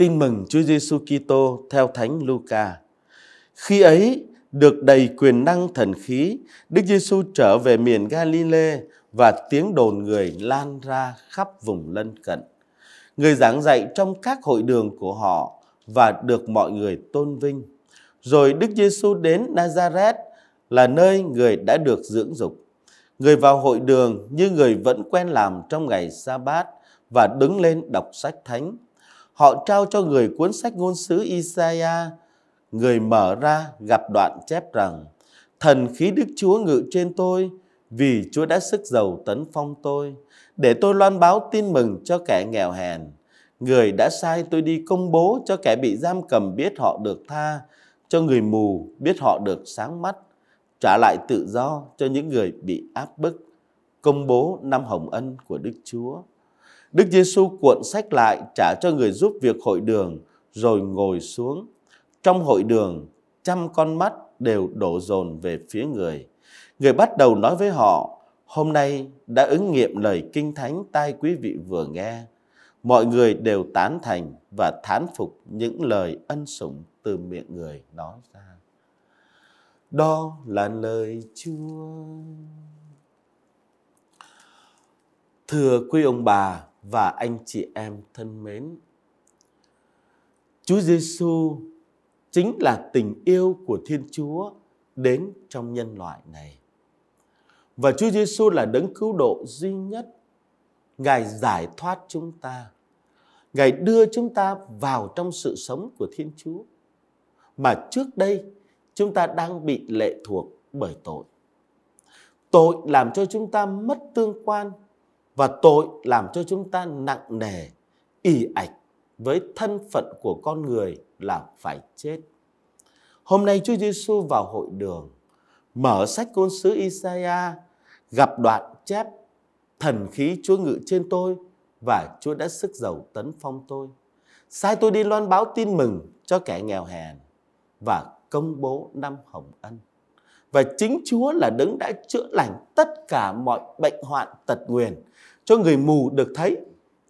Tin mừng Chúa Giêsu Kitô theo Thánh Luca. Khi ấy, được đầy quyền năng thần khí, Đức Giêsu trở về miền Galile và tiếng đồn người lan ra khắp vùng lân cận. Người giảng dạy trong các hội đường của họ và được mọi người tôn vinh. Rồi Đức Giêsu đến Nazareth là nơi người đã được dưỡng dục. Người vào hội đường như người vẫn quen làm trong ngày sa bát và đứng lên đọc sách thánh họ trao cho người cuốn sách ngôn sứ Isaiah, người mở ra gặp đoạn chép rằng, Thần khí Đức Chúa ngự trên tôi, vì Chúa đã sức giàu tấn phong tôi, để tôi loan báo tin mừng cho kẻ nghèo hèn. Người đã sai tôi đi công bố cho kẻ bị giam cầm biết họ được tha, cho người mù biết họ được sáng mắt, trả lại tự do cho những người bị áp bức, công bố năm hồng ân của Đức Chúa. Đức Giêsu cuộn sách lại trả cho người giúp việc hội đường rồi ngồi xuống. Trong hội đường, trăm con mắt đều đổ dồn về phía người. Người bắt đầu nói với họ, hôm nay đã ứng nghiệm lời kinh thánh tai quý vị vừa nghe. Mọi người đều tán thành và thán phục những lời ân sủng từ miệng người nói ra. Đó là lời Chúa. Thưa quý ông bà, và anh chị em thân mến. Chúa Giêsu chính là tình yêu của Thiên Chúa đến trong nhân loại này. Và Chúa Giêsu là đấng cứu độ duy nhất. Ngài giải thoát chúng ta. Ngài đưa chúng ta vào trong sự sống của Thiên Chúa. Mà trước đây chúng ta đang bị lệ thuộc bởi tội. Tội làm cho chúng ta mất tương quan và tội làm cho chúng ta nặng nề ỉ ạch với thân phận của con người là phải chết. Hôm nay Chúa Giêsu vào hội đường, mở sách côn sứ Isaiah, gặp đoạn chép thần khí Chúa ngự trên tôi và Chúa đã sức giàu tấn phong tôi. Sai tôi đi loan báo tin mừng cho kẻ nghèo hèn và công bố năm hồng ân và chính Chúa là đấng đã chữa lành tất cả mọi bệnh hoạn tật nguyền cho người mù được thấy,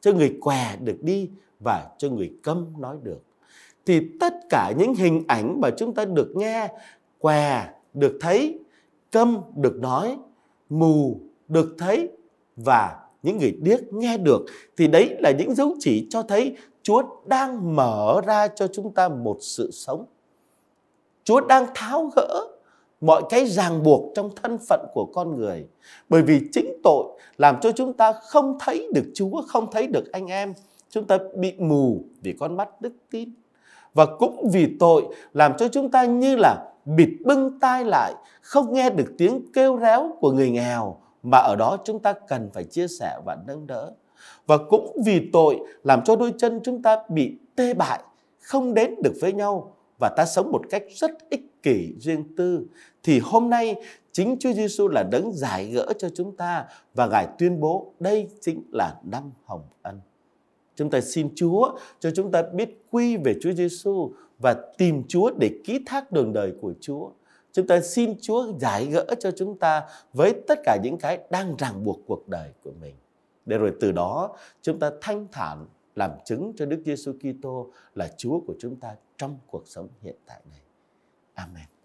cho người què được đi và cho người câm nói được. Thì tất cả những hình ảnh mà chúng ta được nghe, què được thấy, câm được nói, mù được thấy và những người điếc nghe được thì đấy là những dấu chỉ cho thấy Chúa đang mở ra cho chúng ta một sự sống. Chúa đang tháo gỡ mọi cái ràng buộc trong thân phận của con người. Bởi vì chính tội làm cho chúng ta không thấy được Chúa, không thấy được anh em. Chúng ta bị mù vì con mắt đức tin. Và cũng vì tội làm cho chúng ta như là bịt bưng tai lại, không nghe được tiếng kêu réo của người nghèo mà ở đó chúng ta cần phải chia sẻ và nâng đỡ. Và cũng vì tội làm cho đôi chân chúng ta bị tê bại, không đến được với nhau và ta sống một cách rất ích kỷ riêng tư thì hôm nay chính Chúa Giêsu là đấng giải gỡ cho chúng ta và Ngài tuyên bố đây chính là năm hồng ân. Chúng ta xin Chúa cho chúng ta biết quy về Chúa Giêsu và tìm Chúa để ký thác đường đời của Chúa. Chúng ta xin Chúa giải gỡ cho chúng ta với tất cả những cái đang ràng buộc cuộc đời của mình. Để rồi từ đó chúng ta thanh thản làm chứng cho Đức Giêsu Kitô là Chúa của chúng ta trong cuộc sống hiện tại này. Amen.